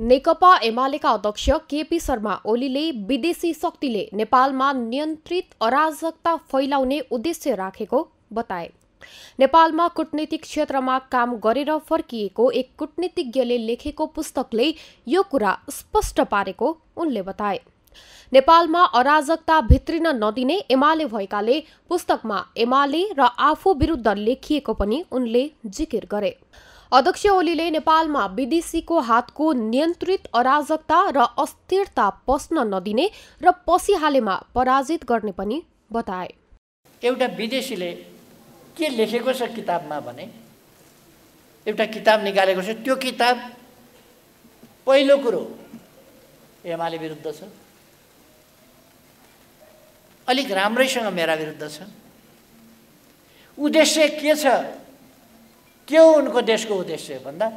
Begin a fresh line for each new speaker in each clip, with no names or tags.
नेकपा एमालेका अध्यक्ष केपी शर्मा ओलीले विदेशी शक्तिले नेपालमा नियन्त्रित अराजकता फैलाउने उद्देश्य राखेको बताए नेपालमा कुटनीतिक क्षेत्रमा काम गरेर फर्किएको एक कूटनीतिज्ञले लेखेको पुस्तकले यो कुरा स्पष्ट पारेको उनले बताए नेपालमा अराजकता भित्रिन नदिने एमाले भएकाले पुस्तकमा एमाले र आफू विरुद्ध लेखिएको पनि उनले जिकिर गरे अध्यक्ष ओलीले नेपालमा विदेशीको हातको नियन्त्रित अराजकता र अस्थिरता पस्न नदिने र पसिहालेमा पराजित गर्ने पनि बताए
एउटा विदेशीले के लेखेको छ किताबमा भने एउटा किताब निकालेको छ त्यो किताब पहिलो कुरो एमाले विरुद्ध छ अलिक राम्रैसँग मेरा विरुद्ध छ उद्देश्य के छ के हो उनको देशको उद्देश्य भन्दा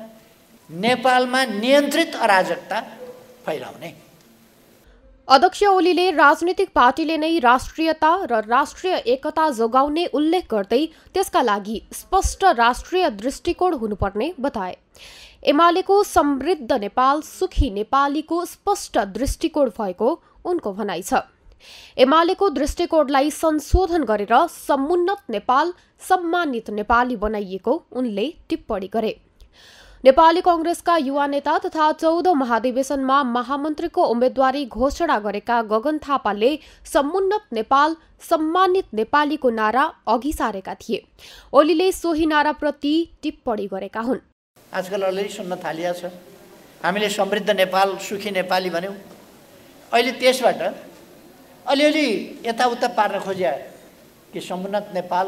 नेपालमा नियन्त्रित अराजकता फैलाउने
अध्यक्ष ओलीले राजनीतिक पार्टीले नै राष्ट्रियता र राष्ट्रिय एकता जोगाउने उल्लेख गर्दै त्यसका लागि स्पष्ट राष्ट्रिय दृष्टिकोण हुनुपर्ने बताए एमालेको समृद्ध नेपाल सुखी नेपालीको स्पष्ट दृष्टिकोण भएको उनको भनाइ छ एमालेको दृष्टिकोणलाई संशोधन गरेर समुन्नत नेपाल सम्मानित नेपाली बनाइएको उनले टिप्पणी गरे नेपाली कंग्रेसका युवा नेता तथा चौध महाधिवेशनमा महामन्त्रीको उम्मेद्वारी घोषणा गरेका गगन थापाले समुन्नत नेपाल सम्मानित नेपालीको नारा अघि सारेका थिए ओलीले सोही नाराप्रति टिप्पणी गरेका हुन्
आजकल अलरेडी सुन्न थालिया छ हामीले समृद्ध नेपाल सुखी नेपाली भन्यौँ अहिले त्यसबाट अलिअलि यताउता पार्न खोज्या कि समुन्नत नेपाल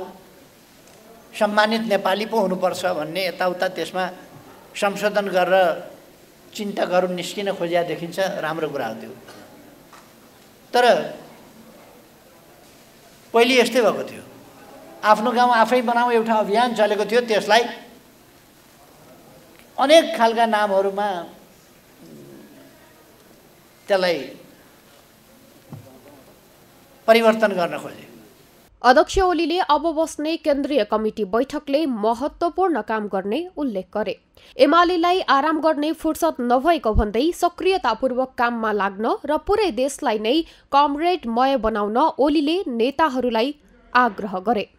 सम्मानित नेपाली पो हुनुपर्छ भन्ने यताउता त्यसमा संशोधन गरेर चिन्ता गरौँ निस्किन खोज्या देखिन्छ राम्रो कुरा हो त्यो तर पहिले यस्तै भएको थियो आफ्नो गाउँ आफै बनाऊ एउटा अभियान चलेको थियो त्यसलाई अनेक खालका नामहरूमा त्यसलाई परिवर्तन गर्न खोजे
अध्यक्ष ओलीले अब बस्ने केन्द्रीय कमिटी बैठकले महत्त्वपूर्ण काम गर्ने उल्लेख गरे एमालेलाई आराम गर्ने फुर्सद नभएको भन्दै सक्रियतापूर्वक काममा लाग्न र पुरै देशलाई नै कमरेडमय बनाउन ओलीले नेताहरूलाई आग्रह गरे